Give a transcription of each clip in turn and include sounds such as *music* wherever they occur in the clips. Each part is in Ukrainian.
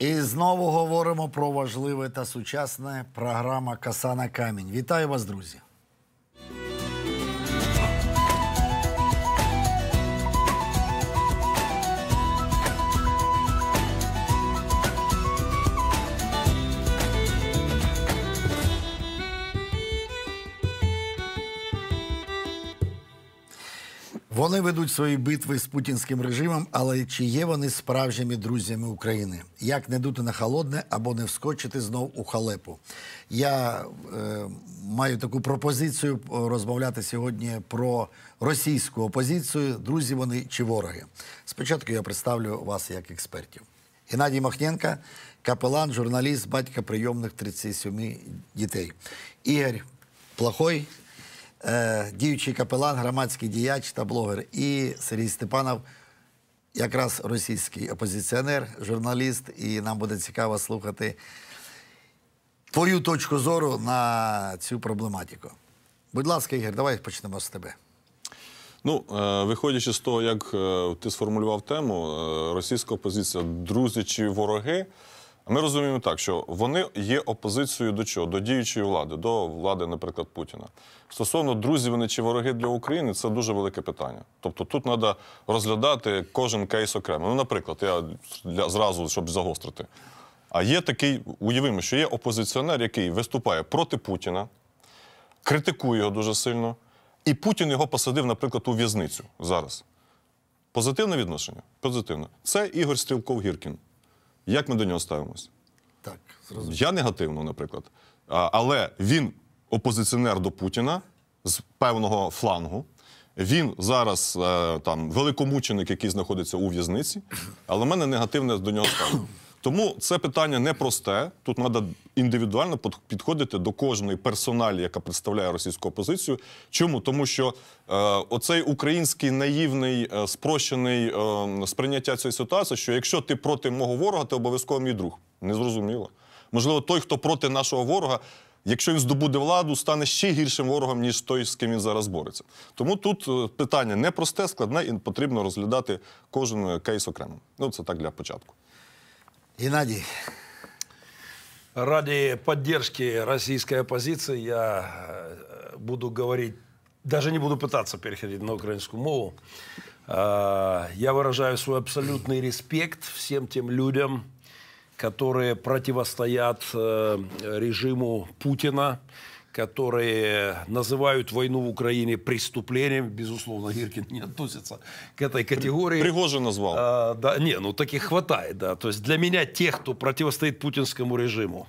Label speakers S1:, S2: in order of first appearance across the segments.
S1: І знову говоримо про важливе та сучасне програма Каса на камінь. Вітаю вас, друзі! Вони ведуть свої битви з путінським режимом, але чи є вони справжніми друзями України? Як не дути на холодне або не вскочити знов у халепу? Я е, маю таку пропозицію е, розмовляти сьогодні про російську опозицію. Друзі, вони чи вороги? Спочатку я представлю вас як експертів. Геннадій Махненка, капелан, журналіст, батька прийомних 37 дітей. Ігор Плохой, е, діючий капелан, громадський діяч та блогер, і Сергій Степанов, якраз російський опозиціонер, журналіст, і нам буде цікаво слухати твою точку зору на цю проблематику. Будь ласка, Ігор, давай почнемо з тебе.
S2: Ну, е, виходячи з того, як е, ти сформулював тему, е, російська опозиція, друзі чи вороги. Ми розуміємо так, що вони є опозицією до чого? До діючої влади, до влади, наприклад, Путіна. Стосовно друзів вони чи вороги для України, це дуже велике питання. Тобто тут треба розглядати кожен кейс окремо. Ну, наприклад, я для зразу щоб загострити. А є такий, уявимо, що є опозиціонер, який виступає проти Путіна, критикує його дуже сильно, і Путін його посадив, наприклад, у в'язницю зараз. Позитивне відношення? Позитивне. Це Ігор Стрілков-Гіркін. Як ми до нього ставимось? Так, зрозуміло. Я негативно, наприклад. але він опозиціонер до Путіна з певного флангу. Він зараз е, там великомученик, який знаходиться у в'язниці, але в мене негативне до нього ставлення. Тому це питання непросте. Тут треба індивідуально підходити до кожної персоналі, яка представляє російську опозицію. Чому? Тому що е, оцей український наївний е, спрощений е, сприйняття цієї ситуації, що якщо ти проти мого ворога, ти обов'язково мій друг. Незрозуміло. Можливо, той, хто проти нашого ворога. Якщо він здобуде владу, стане ще гіршим ворогом, ніж той, з ким він зараз бореться. Тому тут е, питання непросте, складне і потрібно розглядати кожен е, кейс окремо. Ну це так для початку.
S3: Геннадий. Ради поддержки российской оппозиции я э, буду говорить, даже не буду пытаться переходить на украинскую мову. Э, я выражаю свой абсолютный респект всем тем людям, которые противостоят э, режиму Путина, которые называют войну в Украине преступлением, безусловно, Гиркин не относится к этой категории. Пригожин назвал. А, да, не, ну таких хватает, да. То есть для меня тех, кто противостоит путинскому режиму,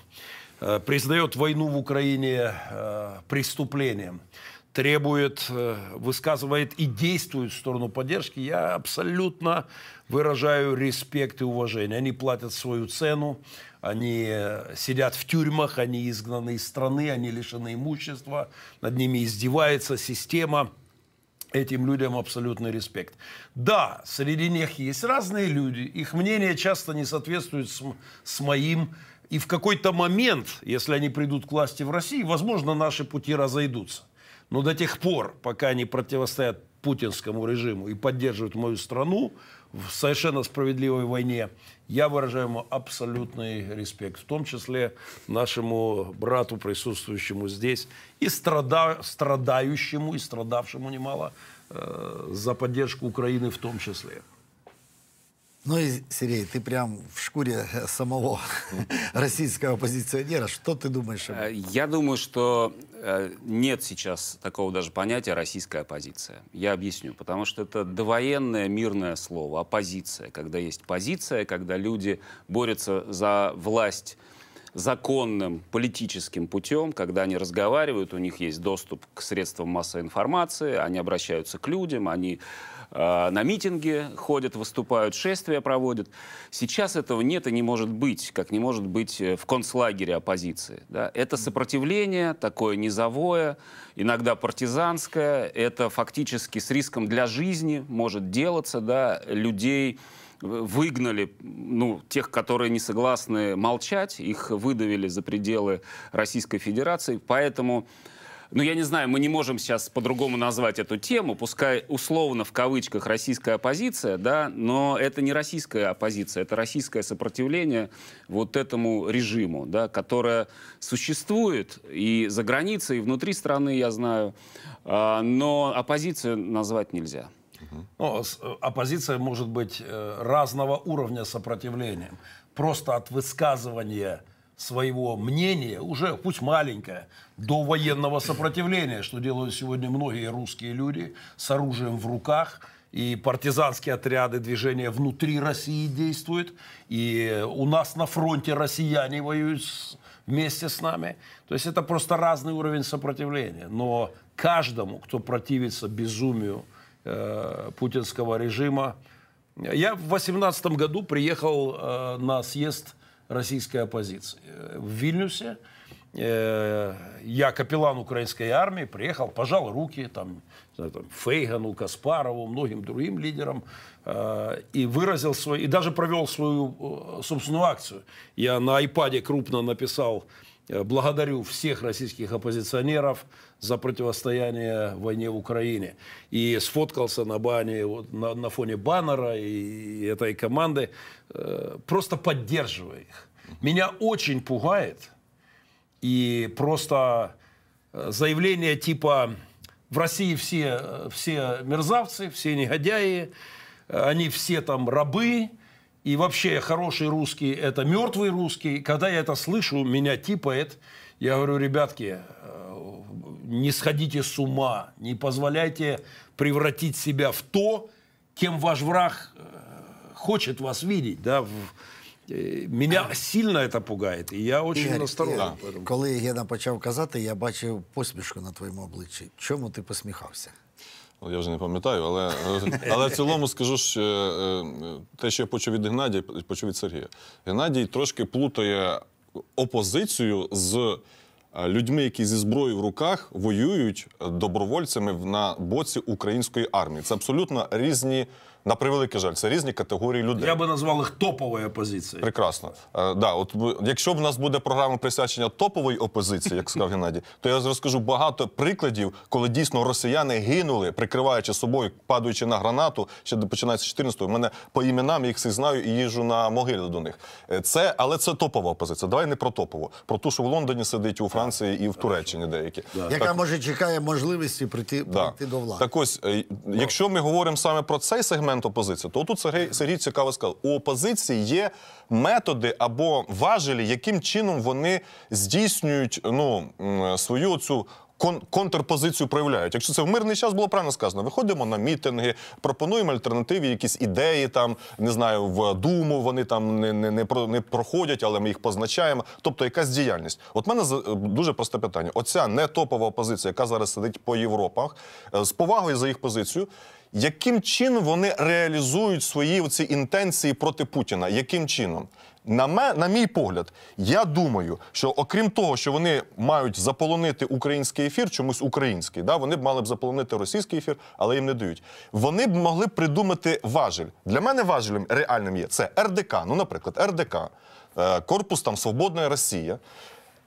S3: э, признает войну в Украине э, преступлением, требует, э, высказывает и действует в сторону поддержки, я абсолютно выражаю респект и уважение. Они платят свою цену, они э, сидят в тюрьмах, они изгнаны из страны, они лишены имущества, над ними издевается система. Этим людям абсолютный респект. Да, среди них есть разные люди, их мнение часто не соответствует с, с моим, и в какой-то момент, если они придут к власти в России, возможно, наши пути разойдутся. Но до тех пор, пока они противостоят путинскому режиму и поддерживают мою страну в совершенно справедливой войне, я выражаю ему абсолютный респект, в том числе нашему брату, присутствующему здесь, и страда... страдающему, и страдавшему немало э, за поддержку Украины в том числе.
S1: Ну и, Сергей, ты прям в шкуре э, самого *laughs* российского оппозиционера. Что ты думаешь? Об
S4: этом? Я думаю, что э, нет сейчас такого даже понятия «российская оппозиция». Я объясню. Потому что это довоенное мирное слово «оппозиция». Когда есть позиция, когда люди борются за власть законным политическим путем, когда они разговаривают, у них есть доступ к средствам массовой информации, они обращаются к людям, они Э, на митинги ходят, выступают, шествия проводят. Сейчас этого нет и не может быть, как не может быть э, в концлагере оппозиции. Да? Это сопротивление такое низовое, иногда партизанское, это фактически с риском для жизни может делаться, да, людей э, выгнали ну, тех, которые не согласны молчать, их выдавили за пределы Российской Федерации. Поэтому ну, я не знаю, мы не можем сейчас по-другому назвать эту тему, пускай условно в кавычках российская оппозиция, да, но это не российская оппозиция, это российское сопротивление вот этому режиму, да, которое существует и за границей, и внутри страны, я знаю, а, но оппозицию назвать нельзя.
S3: Ну, э, оппозиция может быть э, разного уровня сопротивления, Просто от высказывания своего мнения, уже пусть маленькое, до военного сопротивления, что делают сегодня многие русские люди с оружием в руках, и партизанские отряды движения внутри России действуют, и у нас на фронте россияне воюют вместе с нами. То есть это просто разный уровень сопротивления. Но каждому, кто противится безумию э, путинского режима, я в 2018 году приехал э, на съезд российской оппозиции. Э, в Вильнюсе э, я капеллан украинской армии, приехал, пожал руки там, там Фейгану, Каспарову, многим другим лидерам э, и выразил свой, и даже провел свою собственную акцию. Я на айпаде крупно написал Э, благодарю всех российских оппозиционеров за противостояние войне в Украине. И сфоткался на бане, вот, на, на фоне баннера и, и этой команды, э, просто поддерживая их. Меня очень пугает и просто э, заявление типа в России все, все мерзавцы, все негодяи, они все там рабы, и вообще хороший русский – это мертвый русский. Когда я это слышу, меня типает. Я говорю, ребятки, э, не сходите с ума, не позволяйте превратить себя в то, кем ваш враг э, хочет вас видеть. Да? Э, меня сильно это пугает. И я дуже насторожен.
S1: Когда Єгена почав казати, я бачив посмешку на твоем обличчі. Чому ты посміхався?
S3: Ну, я
S2: вже не пам'ятаю, але але в цілому скажу, що е, е, те, що я почув від Геннадія, почув від Сергія. Геннадій трошки плутає опозицію з е, людьми, які зі зброєю в руках воюють добровольцями на боці української армії. Це абсолютно різні. На превеликий жаль, це різні категорії людей. Я
S3: би назвав їх топовою опозицією.
S2: Прекрасно. Е, да, от якщо б у нас буде програма присвячення топової опозиції, як сказав Геннадій, то я розкажу багато прикладів, коли дійсно росіяни гинули, прикриваючи собою, падаючи на гранату. Ще починається 14-го. Мене по іменам їх всіх знаю і їжу на могилу до них. Е, це, але це топова опозиція. Давай не про топову, про ту, що в Лондоні сидить у Франції і в Туреччині деякі, да. так, яка
S1: може чекає можливості прийти, да. прийти до влади.
S2: Так ось, е, якщо ми говоримо саме про цей сегмент момент опозиція. То тут Сергій Сергій цікаво сказав: у опозиції є методи або важелі, яким чином вони здійснюють ну, свою цю. Контрпозицію проявляють. Якщо це в мирний час було правильно сказано, виходимо на мітинги, пропонуємо альтернативі, якісь ідеї, там не знаю, в Думу вони там не не, не, про, не проходять, але ми їх позначаємо. Тобто якась діяльність. От мене е, дуже просте питання: оця не топова опозиція, яка зараз сидить по Європах, е, з повагою за їх позицію яким чином вони реалізують свої оці інтенції проти Путіна? Яким чином? На ме, на мій погляд, я думаю, що окрім того, що вони мають заполонити український ефір, чомусь український, да, вони б мали б заполонити російський ефір, але їм не дають. Вони б могли придумати важель. Для мене важелем реальним є це РДК. Ну, наприклад, РДК, е, Корпус там Свободна Росія.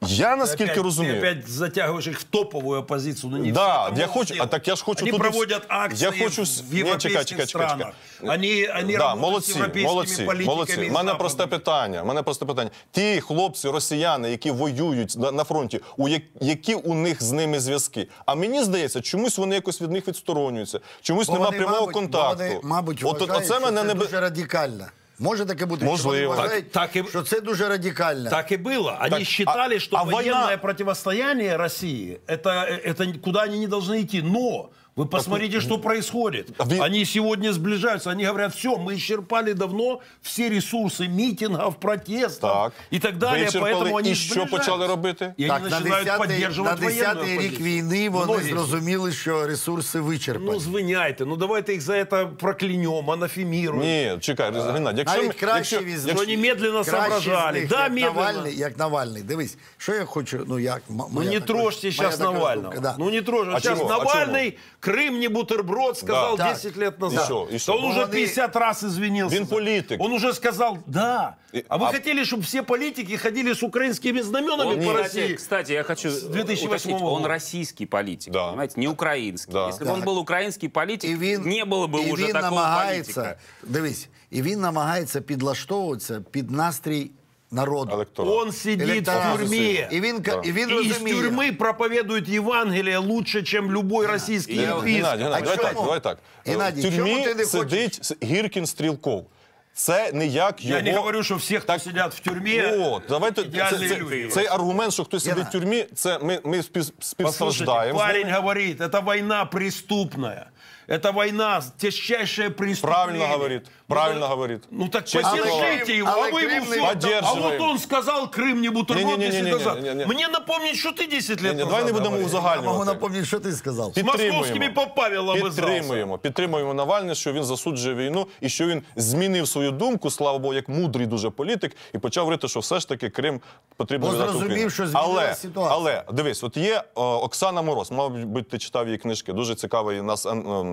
S2: Я наскільки опять, розумію, Ти
S3: опять затягуєш їх в топову опозицію. Ну, не да, я хочу, а так я ж хочу Они туди... проводять акції я хочу... в європейських странах. Вони, вони да, молодці, молодці, молодці. У мене просте
S2: питання. мене просте питання. Ті хлопці, росіяни, які воюють на, на фронті, у як... які у них з ними зв'язки? А мені здається, чомусь вони якось від них відсторонюються. Чомусь немає прямого мабуть, контакту. вони, мабуть,
S1: вважають, От, оце мене це не... дуже радикально. Може таке бути, Можливо. Що вони вважають,
S3: так, так і... що це дуже радикально. Так і було. Они так, считали, а, что а военное война... противостояние России это, это куда они не должны идти. Но Вы посмотрите, что происходит. Они сегодня сближаются. Они говорят, все, мы исчерпали давно все ресурсы митингов, протестов так. и так далее. Вичерпали. Поэтому они і що почали робити? так, вони починають на 10-й, на 10-й рік війни вони зрозуміли, що ресурси вичерпані. Ну, звиняйте. Ну, давайте їх за це проклянемо, анафеміруємо. Ні, чекай, Геннадій. Якщо, Навіть краще якщо, віз... якщо, немедленно соображали. Да, як, медленно. Навальний,
S1: як Навальний. Дивись, що я хочу, ну як... Ну, ну, не трожьте зараз Навального. Ну, не трожьте. Зараз Навальний
S3: Крым не бутерброд, сказал Да. 10 лет назад. що, і що? он уже вони- 50 раз извинился. Он политик. Он уже сказал, да. І- А вы а- хотели, чтобы все политики ходили с украинскими знаменами по кстати, России? кстати, я хочу 2008 уточнить, он
S4: российский политик, Да. понимаете, не украинский. Да. Если бы он был украинский политик, І він не было бы і уже такого намагається, політика.
S1: Дивись, і він намагається підлаштовуватися під настрій народу. Електорат. Он сидит в Електорат. тюрьме. И він, ка- і він И из тюрьмы
S3: проповедует Евангелие лучше, чем любой российский Ні, євпіс. Геннадій, Геннадій, давай так, давай так. Геннадій, в чому ти не
S2: тюрмі сидить Гіркін Стрілков. Це ніяк його... Я не
S3: говорю, что всех, кто сидять в тюрмі, О, давайте це, це, цей аргумент, що хтось сидить в тюрмі, це ми, ми спів, співстраждаємо. з парень говорить, говорит, это война преступная. Это война, тяжчайшее преступление. Правильно говорит, ну, правильно ну, говорит. Ну так Честно поддержите его, а вы ему все. А вот он сказав Крим не бутерброд, не, не, не, не, не, не, не. Мені напомніть, що ти 10 лет назад Давай не будемо узагальнювати. Я могу
S1: напомнити, що ти сказав.
S2: З московськими
S3: попавилами Підтримуємо,
S2: підтримуємо Навальне, що він засуджує війну і що він змінив свою думку, слава Богу, як мудрий дуже політик, і почав говорити, що все ж таки Крим потрібно віддати Україні. що але, ситуація. Але, дивись, от є о, Оксана Мороз, мабуть, ти читав її книжки, дуже цікавий нас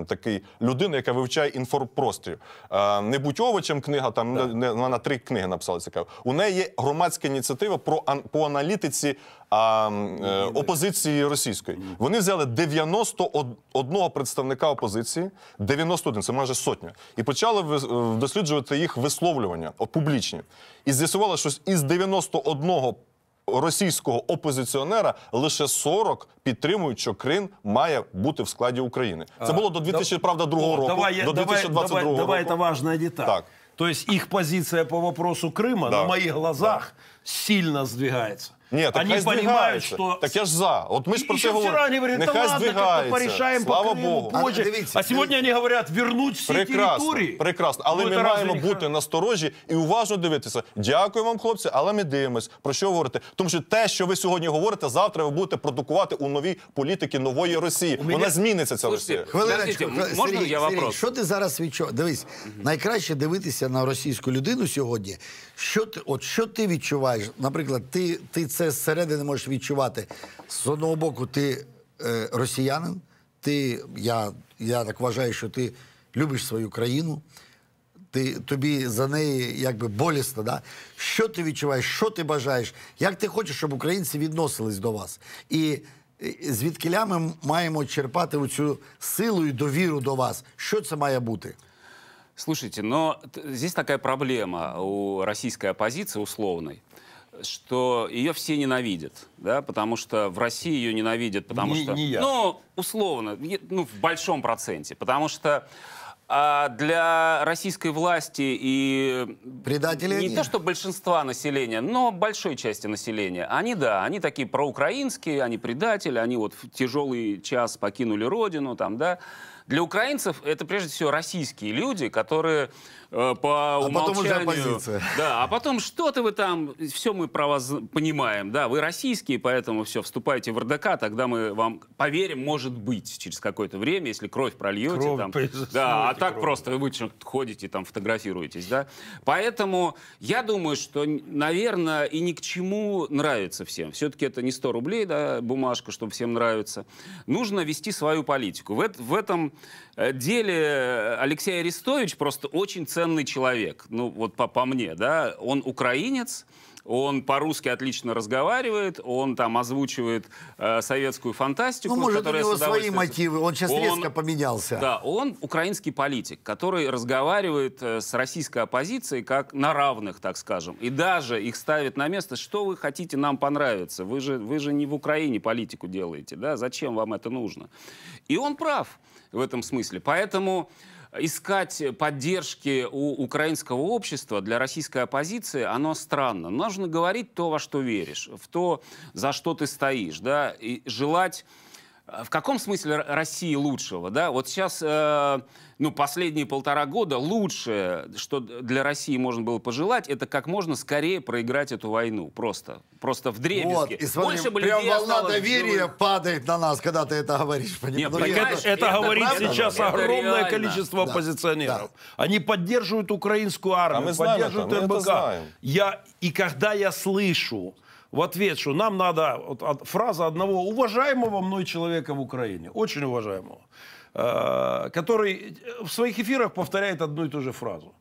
S2: такий людина, яка вивчає інформпрострів. Е, не будь овочем книга, там да. не, вона три книги написала цікаво. У неї є громадська ініціатива про по аналітиці а, е, опозиції російської. Вони взяли 91 представника опозиції, 91, це майже сотня, і почали е, досліджувати їх висловлювання публічні. І з'ясувало, що із 91 російського опозиціонера лише 40 підтримують, що Крим має бути в складі України. Це було до 2002 року. Давай, до 2022 давай, року. Давай, це
S3: важна деталь. Так. То есть их по вопросу Криму да. на моїх глазах да. сильно сдвигается. Ні, так Они хай понимают, что... Так я ж за. От ми ж про це говорили, Нехай ладно, Слава Богу. позже. А, дивіться, а сегодня они говорят, вернуть всі
S2: Прекрасно, территории. прекрасно. Ну, але Ну, ми маємо бути насторожі і уважно дивитися. Дякую вам, хлопці, але ми дивимось. Про що говорите? Тому що те, що ви сьогодні говорите, завтра ви будете продукувати у новій політики нової Росії. Вона зміниться ця Росія. Хвилиночку, подождите, можна Сергій, я Сергій,
S1: що ти зараз відчуваєш? Дивись, найкраще дивитися на російську людину сьогодні. Що ти, от що ти відчуваєш? Наприклад, ти, ти це це зсередини можеш відчувати. З одного боку, ти е, росіянин, ти, я я так вважаю, що ти любиш свою країну, ти, тобі за неї якби болісно. Да? Що ти відчуваєш, що ти бажаєш, як ти хочеш, щоб українці відносились до вас. І звідкиля ми маємо черпати цю силу і довіру до вас. Що це має бути?
S4: Слушайте, но здесь такая проблема у российской оппозиции условной – что ее все ненавидят, да, потому что в России ее ненавидят, потому не, что... Не я. Ну, условно, ну, в большом проценте, потому что а для российской власти и Предатели не нет. то что большинства населения, но большой части населения, они да, они такие проукраинские, они предатели, они вот в тяжелый час покинули родину, там да. Для украинцев это прежде всего российские люди, которые э, по а умолчанию. Потом уже оппозиция. Да, а потом что-то вы там, все мы про вас понимаем, да, вы российские, поэтому все, вступайте в РДК, тогда мы вам поверим, может быть, через какое-то время, если кровь прольете. Кровь там, да, а так кровь. просто вы ходите, там фотографируетесь, да. Поэтому я думаю, что, наверное, и ни к чему нравится всем. Все-таки это не 100 рублей, да, бумажка, чтобы всем нравится. Нужно вести свою политику. В, в этом э, деле э, Алексей Арестович просто очень ценный ценный человек, ну вот по, по мне, да, он украинец, он по-русски отлично разговаривает, он там озвучивает э, советскую фантастику. Ну, может, у него свои мотивы, он сейчас он, резко
S1: поменялся. Да,
S4: он украинский политик, который разговаривает э, с российской оппозицией как на равных, так скажем, и даже их ставит на место, что вы хотите нам понравиться, вы же, вы же не в Украине политику делаете, да, зачем вам это нужно? И он прав в этом смысле, поэтому искать поддержки у украинского общества для российской оппозиции, оно странно. Нужно говорить то, во что веришь, в то, за что ты стоишь, да, и желать а в каком смысле России лучшего? Да? Вот сейчас, э, ну, последние полтора года лучшее, что для России можно было пожелать, это как можно скорее проиграть эту войну. Просто. Просто в дребезге. Вот, и смотри, Больше прям волна доверия живых.
S1: падает на нас, когда ты это говоришь. Нет, ну,
S4: это, это, это говорит правда, сейчас это огромное реально. количество да, оппозиционеров.
S3: Да. Они поддерживают украинскую а армию, а мы поддерживают это, РБК. Мы это знаем. Я, и когда я слышу в ответ, что нам надо, вот, от, фраза одного уважаемого мной человека в Украине, очень уважаемого, э, который в своих эфирах повторяет одну и ту же фразу.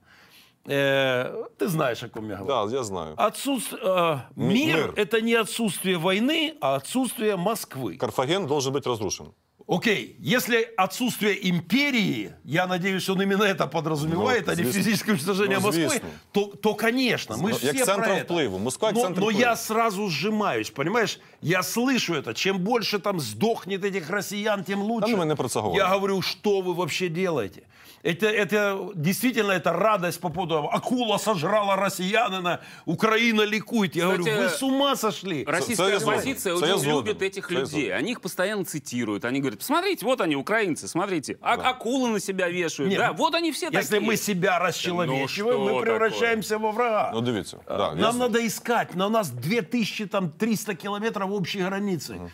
S3: Э, ты знаешь, о ком я говорю. Да, я знаю. Отсутств... Э, мир, мир – это не отсутствие войны, а отсутствие Москвы. Карфаген должен быть разрушен. Окей, если отсутствие империи, я надеюсь, он именно это подразумевает, ну, а не физическое уничтожение ну, Москвы, то, то, конечно, мы ну, но, все про это. Впливу. Москва но, но я сразу сжимаюсь, понимаешь? Я слышу это. Чем больше там сдохнет этих россиян, тем лучше. Там ну, про це Я говорю, что вы вообще делаете? Это, это действительно это радость по поводу акула сожрала россиянина, Украина ликует. Я Кстати, говорю, вы с ума сошли? Российская оппозиция очень любит этих людей.
S4: Они их постоянно цитируют. Они говорят, говорит, посмотрите, вот они, украинцы, смотрите, а да. акулы на себя вешают, Нет, да, ну, вот они все если такие. Если мы себя расчеловечиваем, ну, мы превращаемся
S2: такое? во врага. Ну, дивіться. А, да,
S3: нам ясно. надо искать, но нас 2300 километров общей границы. Угу.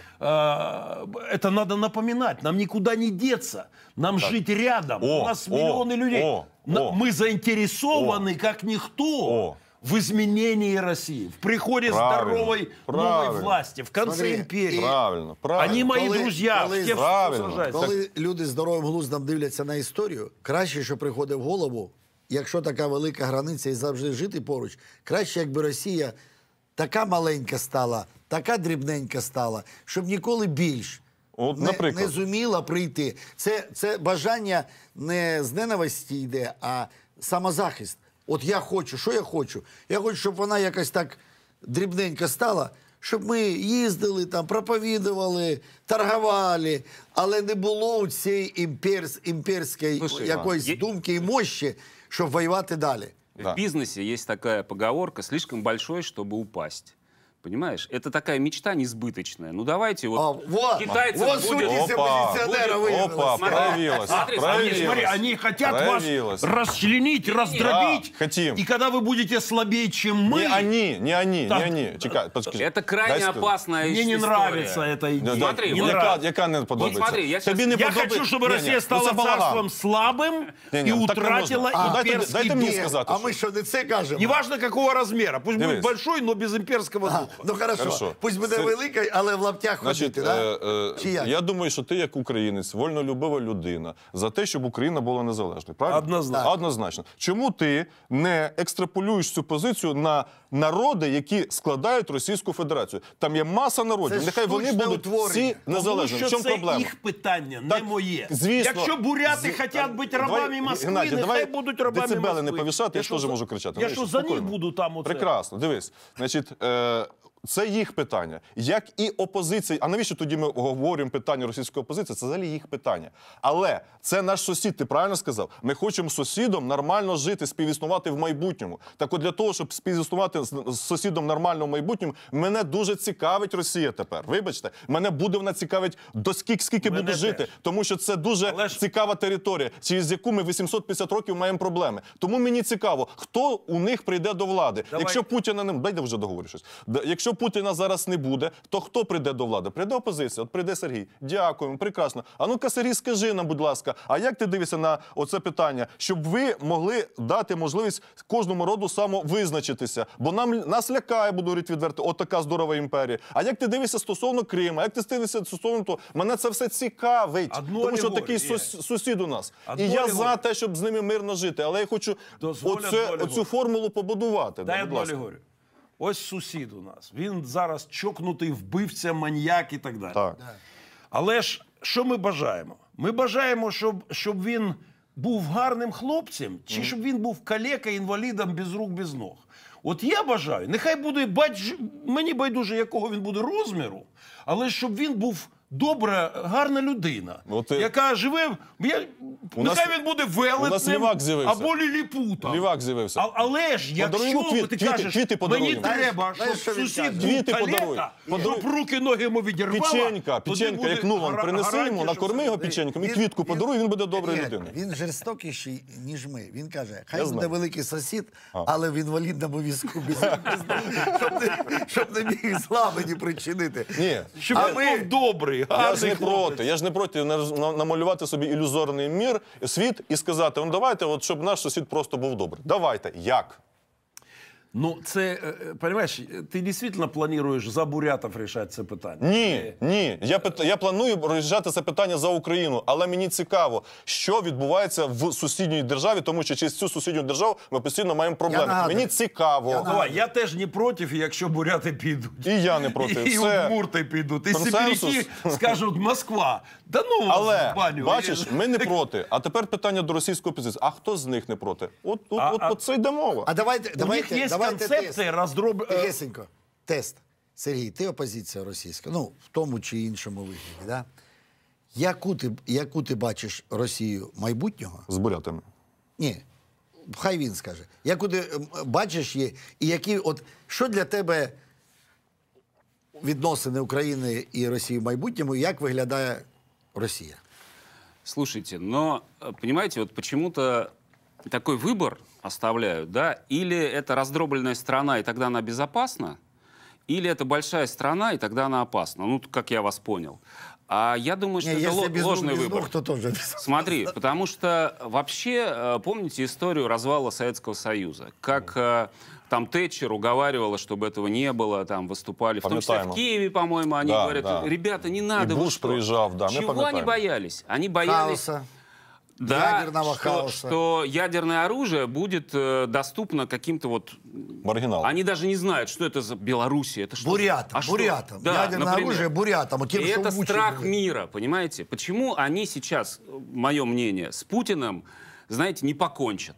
S3: Это надо напоминать, нам никуда не деться, нам так. жить рядом, о, у нас о, миллионы людей. О, о, мы заинтересованы, о, как никто. О. в изменении России, в приходе правильно, здоровой правильно. новой власти, в конце Смотри, імперії. Правильно, правильно. Они мої коли, друзі, коли, всі правильно. коли
S1: люди здоровим глуздом дивляться на історію, краще, що приходить в голову, якщо така велика границя і завжди жити поруч, краще, якби Росія така маленька стала, така дрібненька стала, щоб ніколи більш. От, не, не зуміла прийти. Це це бажання не з ненависті йде, а самозахист. От я хочу, що я хочу? Я хочу, щоб вона якась так дрібненька стала, щоб ми їздили там, проповідували, торгували, але не було цієї імперс, імперської Слушай, якоїсь Іван, думки і мощі, щоб воювати далі.
S4: В да. бизнесе есть такая поговорка «слишком большой, чтобы упасть». Понимаешь? Это такая мечта несбыточная. Ну давайте вот, а, вот китайцы вот будут, судите опа, оппозиционера будет, опа, проявилось, смотри, проявилось, смотри, они хотят проявилось.
S3: вас расчленить, раздробить. Да, хотим. И когда вы будете слабее, чем мы... Не они, не они, так, не
S2: они. Чека, подскажи. Это крайне Дай опасная Мне история. не нравится эта идея. Да, смотри, не нравится. Яка не подобається. Вот смотри, я, сейчас... не я хочу, чтобы не, Россия не, ну, стала ну, царством
S3: слабым не, не, и ну, утратила ну, а, имперский дайте, А мы что, не це кажемо? Неважно какого размера. Пусть будет большой, но без имперского духа. Ну, ну хорошо. Пусть буде Сер... велика, але в лаптях ходити. Значить, е, е,
S2: Я думаю, що ти, як українець, вольнолюбива людина за те, щоб Україна була незалежною. Однозначно. Однозначно. Чому ти не екстраполюєш цю позицію на народи, які складають Російську Федерацію? Там є маса народів. Нехай вони будуть всі утворення. В Що чому це їх
S3: питання, не моє. Якщо буряти хочуть бути рабами Москви, нехай будуть рабами децибели не повішати, я ж теж можу кричати. Я що за них буду там оце? Прекрасно,
S2: дивись. Значить, е, це їх питання, як і опозиція. А навіщо тоді ми говоримо питання російської опозиції? Це взагалі їх питання. Але це наш сусід. Ти правильно сказав? Ми хочемо сусідом нормально жити, співіснувати в майбутньому. Так от для того, щоб співіснувати з сусідом нормально в майбутньому, мене дуже цікавить Росія тепер. Вибачте, мене буде вона цікавить до скільки скільки мене буду теж. жити, тому що це дуже Але цікава територія, через яку ми 850 років маємо проблеми. Тому мені цікаво, хто у них прийде до влади. Давай. Якщо Путіна не дайде вже договорю щось. Якщо Якщо Путіна зараз не буде, то хто прийде до влади? Прийде опозиція, от прийде Сергій. Дякуємо, прекрасно. А ну-ка, Сергій, скажи нам, будь ласка, а як ти дивишся на оце питання, щоб ви могли дати можливість кожному роду самовизначитися? Бо нам нас лякає, буду говорити відверто, от така здорова імперія. А як ти дивишся стосовно Крима? Як ти дивишся стосовно того? Мене це все цікавить, Одно тому що такий сус, сусід у нас. Одно І я за те, щоб з ними мирно жити. Але я хочу Дозволь оце, оцю формулу побудувати. Дай да, будь ласка.
S3: Ось сусід у нас. Він зараз чокнутий вбивця, маньяк і так далі. Так. Але ж що ми бажаємо? Ми бажаємо, щоб щоб він був гарним хлопцем, чи щоб він був калека, інвалідом без рук, без ног. От я бажаю, нехай буде бач... мені байдуже, якого він буде розміру, але щоб він був добра, гарна людина, ну, От яка живе. Я, У нехай нас- він буде велетнем лівак з'явився. або ліліпутом. Лівак з'явився. але ж, Подаруй якщо ти квіти- кажеш, квіти мені треба, щоб сусід каже? Квіти подаруй. щоб руки ноги йому відірвала. Печенька, тоді печенька, як ну вам,
S2: принеси йому, накорми його печеньком і квітку подаруй, він буде доброю людиною.
S1: Він жорстокіший, ніж ми. Він каже, хай Я буде великий сусід, але в інвалідному візку *laughs* без, щоб,
S3: не, щоб не міг зламані причинити. Ні. Щоб він був добрий гарний. Я ж не
S2: проти. Я ж не проти намалювати собі ілюзорний мір, світ і сказати: ну давайте, от щоб наш сусід просто був добрий.
S3: Давайте як. Ну, це розумієш, е, е, е, ти дійсно плануєш за бурятів рішати це питання? Ні, ні. Я пит... я планую
S2: рішати це питання за Україну, але мені цікаво, що відбувається в сусідній державі, тому що через цю сусідню державу ми постійно маємо проблеми. Я мені цікаво. Я, Давай, я
S3: теж не проти, якщо буряти підуть. І я не проти. І Удмурти підуть, і сибіряки скажуть Москва.
S2: Да ну але паню. бачиш, ми не проти. А тепер питання до російської опозиції. А хто з них не проти? От от, а, от, от це йде мова. А давайте давайте. давайте Концепція
S3: роздроб... Тихесенько,
S1: тест. Сергій, ти опозиція російська, ну, в тому чи іншому вигляді. Да? Яку ти яку ти бачиш Росію майбутнього? З бурятами. Ні. Хай він скаже. Яку ти бачиш її, і які, от що для тебе відносини України і Росії в майбутньому, як виглядає
S4: Росія? Слушайте, но э, понимаете, вот почему-то такой выбор оставляют, да, или это раздробленная страна, и тогда она безопасна, или это большая страна, и тогда она опасна. Ну, как я вас понял. А я думаю, что Не, это ло- без ложный без выбор. Двух, то тоже Смотри, потому что вообще э, помните историю развала Советского Союза, как э, там Тэтчер уговаривала, чтобы этого не было, там выступали, пометаем. в том числе в Киеве, по-моему, они да, говорят, да. ребята, не надо. И Буш приезжал, да, Чего они боялись? Они боялись Хаоса да, ядерного что, хаоса. что ядерное оружие будет э, доступно каким-то вот... Маргиналам. Они даже не знают, что это за Белоруссия. Это что? Бурятам. А бурятам. Что? Да, ядерное например. оружие бурятам.
S1: Вот тем, И это страх были.
S4: мира, понимаете? Почему они сейчас, мое мнение, с Путиным, знаете, не покончат?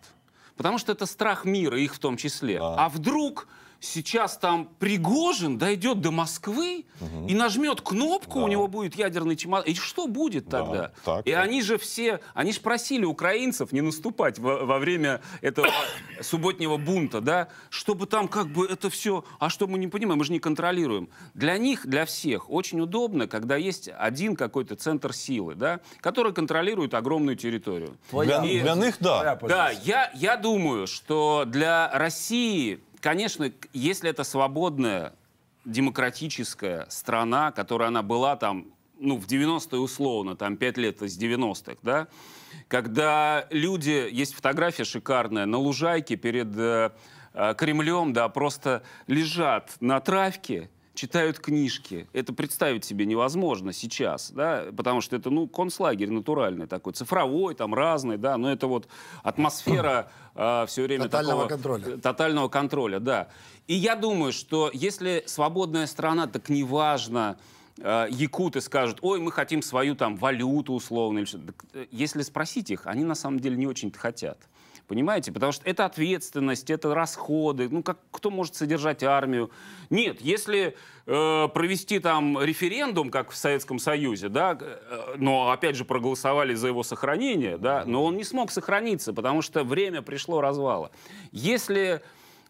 S4: Потому что это страх мира, их в том числе. А, а вдруг сейчас там Пригожин дойдет до Москвы угу. и нажмет кнопку, да. у него будет ядерный чемодан. И что будет тогда? Да, так, и так. они же все, они же просили украинцев не наступать во, во время этого *coughs* субботнего бунта, да, чтобы там как бы это все, а что мы не понимаем, мы же не контролируем. Для них, для всех очень удобно, когда есть один какой-то центр силы, да, который контролирует огромную территорию. Для, и, для них, Да, да я, я думаю, что для России конечно, если это свободная демократическая страна, которая она была там, ну, в 90-е условно, там, 5 лет из 90-х, да, когда люди, есть фотография шикарная, на лужайке перед э, э Кремлем, да, просто лежат на травке, читают книжки. Это представить себе невозможно сейчас, да, потому что это, ну, концлагерь натуральный такой, цифровой, там, разный, да, но это вот атмосфера э, *laughs* а, все время тотального такого... контроля. Тотального контроля, да. И я думаю, что если свободная страна, так неважно, э, якуты скажут, ой, мы хотим свою там валюту условно. Э, если спросить их, они на самом деле не очень-то хотят. Понимаете? Потому что это ответственность, это расходы. Ну, как, кто может содержать армию? Нет, если э, провести там референдум, как в Советском Союзе, да, э, но опять же проголосовали за его сохранение, да, но он не смог сохраниться, потому что время пришло развала. Если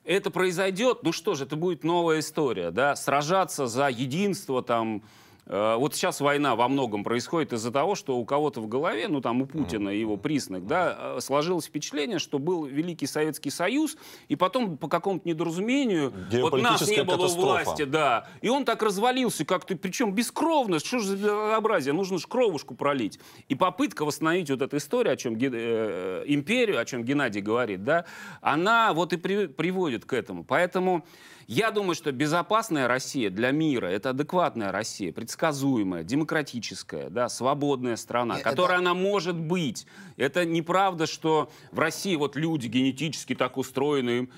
S4: это произойдет, ну что же, это будет новая история, да, сражаться за единство там, Э, вот сейчас война во многом происходит из-за того, что у кого-то в голове, ну там у Путина и его признак, да, э, сложилось впечатление, что был Великий Советский Союз, и потом по какому-то недоразумению вот нас не было катастрофа. власти, да, и он так развалился как-то, причем бескровно, что же за безобразие, нужно же кровушку пролить. И попытка восстановить вот эту историю, о чем э, империю, о чем Геннадий говорит, да, она вот и при, приводит к этому. Поэтому... Я думаю, что безопасная Россия для мира — это адекватная Россия, предсказуемая, демократическая, да, свободная страна, Нет, э, э, которая это... она может быть. Это неправда, что в России вот люди генетически так устроены, им,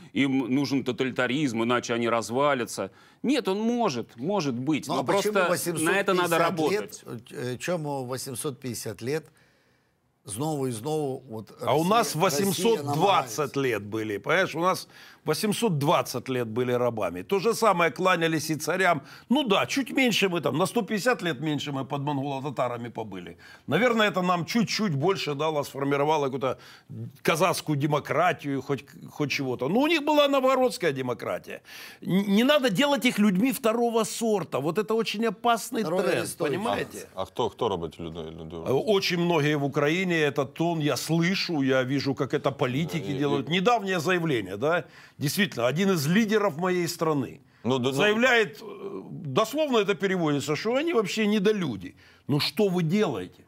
S4: им нужен тоталитаризм, иначе они развалятся. Нет, он может, может быть, ну, но а просто на это надо работать.
S1: Лет, э, чому 850 лет знову и знову... Вот, Россия, а у нас 820
S3: лет были, понимаешь? У нас 820 лет были рабами. То же самое кланялись и царям. Ну да, чуть меньше мы там, на 150 лет меньше мы под монголо-татарами побыли. Наверное, это нам чуть-чуть больше дало, сформировало какую-то казахскую демократию, хоть, хоть чего-то. Но у них была новгородская демократия. Не надо делать их людьми второго сорта. Вот это очень опасный Народ тренд, понимаете? А,
S2: а кто, кто робить людей?
S3: Очень многие в Украине этот тон я слышу, я вижу, как это политики и, делают. И... Недавнее заявление, да? действительно, один из лидеров моей страны, ну, да, ну. заявляет, э, дословно это переводится, что они вообще недолюди. Но ну что вы делаете?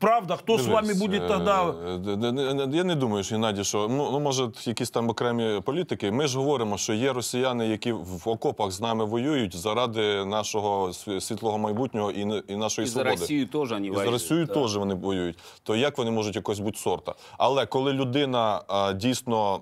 S3: правда, хто з вами буде е,
S2: тоді? Я не думаю, що Геннадій, що ну, ну може якісь там окремі політики. Ми ж говоримо, що є росіяни, які в окопах з нами воюють заради нашого світлого майбутнього і і нашої і свободи. За Росію
S4: теж вони воюють. І за Росію да.
S2: теж вони воюють. То як вони можуть якось бути сорта? Але коли людина а, дійсно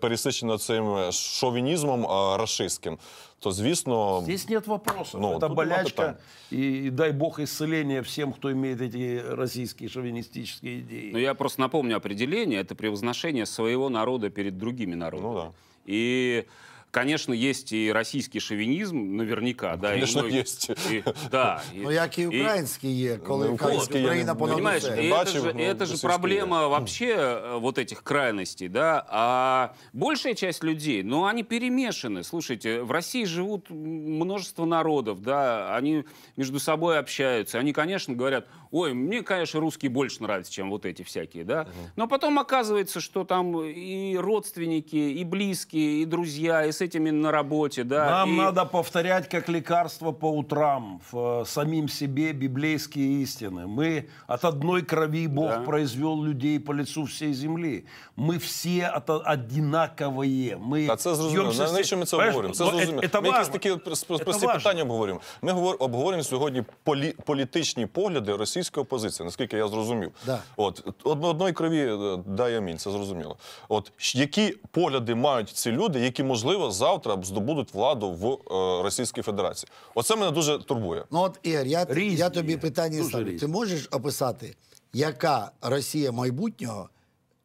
S2: пересичена цим шовінізмом а, рашистським,
S4: то звісно,
S3: Здесь нет вопросов. Ну, это тут болячка, и, и дай бог исцеления всем, кто имеет эти российские шовинистические
S4: идеи. Но я просто напомню определение, это превозношение своего народа перед другими народами. Ну да. И Конечно, есть и российский шовинизм наверняка. Да, Конечно, *laughs* ну, і, есть. І, да, і, ну, як и український
S1: є, коли ну, український Україна ну, понад Понимаешь, усе. Это Бачив, же, ну, это же проблема
S4: вообще э, вот этих крайностей, да. А большая часть людей, ну, они перемешаны. Слушайте, в России живут множество народов, да, они между собой общаются. Они, конечно, говорят, ой, мне, конечно, русские больше нравятся, чем вот эти всякие, да. Угу. Но потом оказывается, что там и родственники, и близкие, и друзья, и с этими на работе, да. Нам и... надо
S3: повторять как лекарство по утрам в, э, самим себе библейские истины. Мы от одной крови Бог да. произвел людей по лицу всей земли. Мы все от, одинаковые. Ми а це зрозуміло. Йомся... Навіщо ми це Понимаешь? обговоримо? Це ну, зрозуміло. Это Ми якісь такі
S2: прості питання обговорюємо. Ми обговорюємо сьогодні полі... політичні погляди Росії. російська опозиція, наскільки я зрозумів. Да. От одно, одної крові е, дає амінь, це зрозуміло. От які погляди мають ці люди, які можливо завтра здобудуть владу в е, Російській Федерації? Оце мене дуже турбує.
S1: Ну от Ігор, я я тобі питання ставлю. Ти можеш описати, яка Росія майбутнього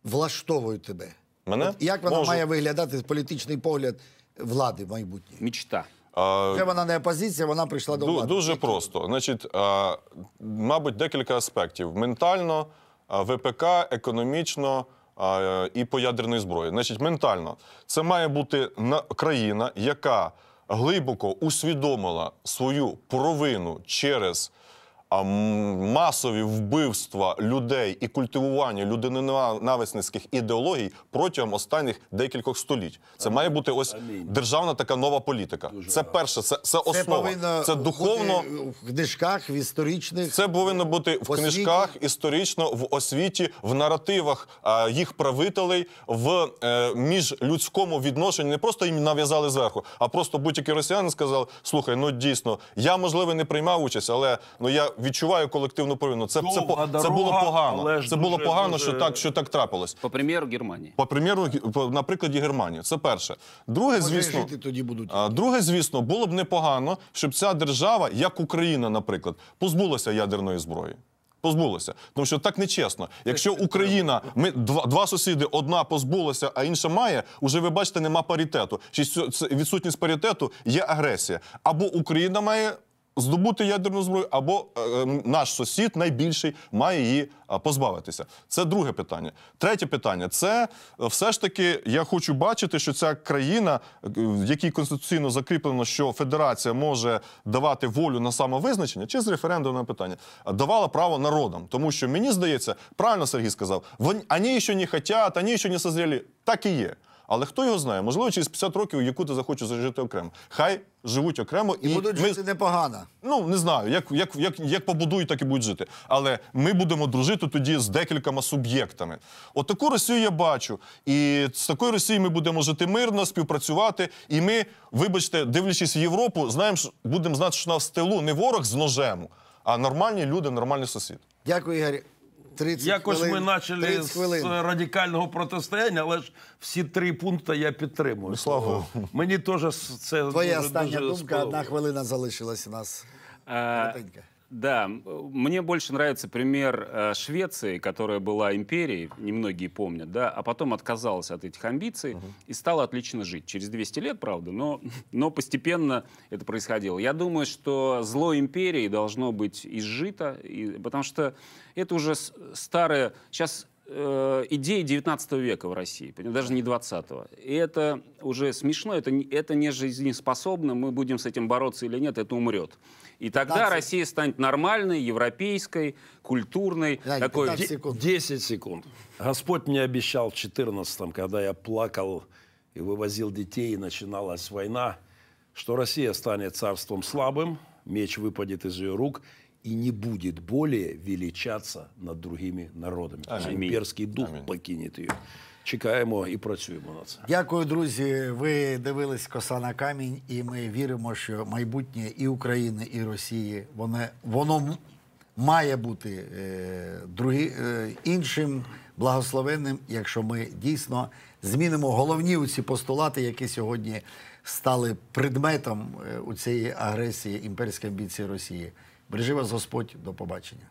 S1: влаштовує тебе?
S4: Мене от, як вона Можу. має
S1: виглядати політичний погляд влади майбутньої?
S4: Мічта.
S2: Вже
S1: вона не опозиція, вона прийшла до влади.
S2: Дуже просто. Значить, мабуть, декілька аспектів: ментально, ВПК, економічно. І по ядерної зброї, значить, ментально це має бути країна, яка глибоко усвідомила свою провину через масові вбивства людей і культивування людиноненависницьких ідеологій протягом останніх декількох століть. Це має бути ось державна така нова політика. Це перше, це це основа. Це, це духовно
S1: в книжках в історичних. Це повинно
S2: бути в книжках історично, в освіті, в наративах їх правителей, в е, міжлюдському відношенні. Не просто їм нав'язали зверху, а просто будь-який росіяни сказав: слухай, ну дійсно, я можливо не приймав участь, але ну я відчуваю колективну провину. Це це, це, це було погано. це було погано, дуже... що так
S4: що так трапилось. По прем'єру Германії.
S2: По прем'єру на прикладі Германії. Це перше. Друге, звісно, тоді будуть. Друге, звісно, було б непогано, щоб ця держава, як Україна, наприклад, позбулася ядерної зброї. Позбулося, тому що так нечесно. Якщо Україна, ми два два сусіди, одна позбулася, а інша має. Уже ви бачите, нема паритету. Чи відсутність паритету є агресія або Україна має здобути ядерну зброю, або е, е, наш сусід найбільший має її позбавитися. Це друге питання. Третє питання це е, все ж таки. Я хочу бачити, що ця країна, в якій конституційно закріплено, що федерація може давати волю на самовизначення, чи з референдумом питання давала право народам, тому що мені здається, правильно Сергій сказав, вони ані ще не хочуть, ані ще не созріли. Так і є. Але хто його знає? Можливо, через 50 років Якути захочуть зажити окремо. Хай живуть окремо і, і будуть ми... жити непогано. Ну не знаю, як як, як, як побудують, так і будуть жити. Але ми будемо дружити тоді з декількома суб'єктами. Отаку От Росію я бачу, і з такою Росією ми будемо жити мирно, співпрацювати. І ми, вибачте, дивлячись в Європу, знаємо, будемо знати, що нас в тилу не ворог з ножем, а нормальні люди, нормальний
S1: сусід. Дякую, Ігор. 30
S2: Якось хвилин, ми почали з хвилин.
S3: радикального протистояння, але ж всі три пункти я підтримую. Ну, слава. Мені теж це Твоя дуже, остання
S1: дуже думка, сподобало. одна хвилина залишилась у нас.
S4: Е, Коротенька. Да, мне больше нравится пример э, Швеции, которая была империей, немногие помнят, да, а потом отказалась от этих амбиций uh -huh. и стала отлично жить. Через 200 лет, правда, но, *laughs* но постепенно это происходило. Я думаю, что зло империи должно быть изжито, и, потому что это уже старое... Сейчас Э, идеи 19 века в России, даже не 20-го. И это уже смешно, это, это не жизнеспособно, мы будем с этим бороться или нет, это умрет. И тогда 15. Россия станет нормальной, европейской, культурной. Да, такой... 15
S3: секунд. 10 секунд. Господь мне обещал в 14-м, когда я плакал и вывозил детей, и начиналась война, что Россия станет царством слабым, меч выпадет из ее рук – и не будет более величаться над другими народами. Аминь. Імперський дух Аминь. покинет ее. Чекаємо і працюємо над це.
S1: Дякую, друзі. Ви дивились коса на камінь, і ми віримо, що майбутнє і України, і Росії воно, воно має бути е, другі, е, іншим благословенним, якщо ми дійсно змінимо головні ці постулати, які сьогодні стали предметом е, у цієї агресії імперської амбіції Росії. Бережи вас Господь, до побачення.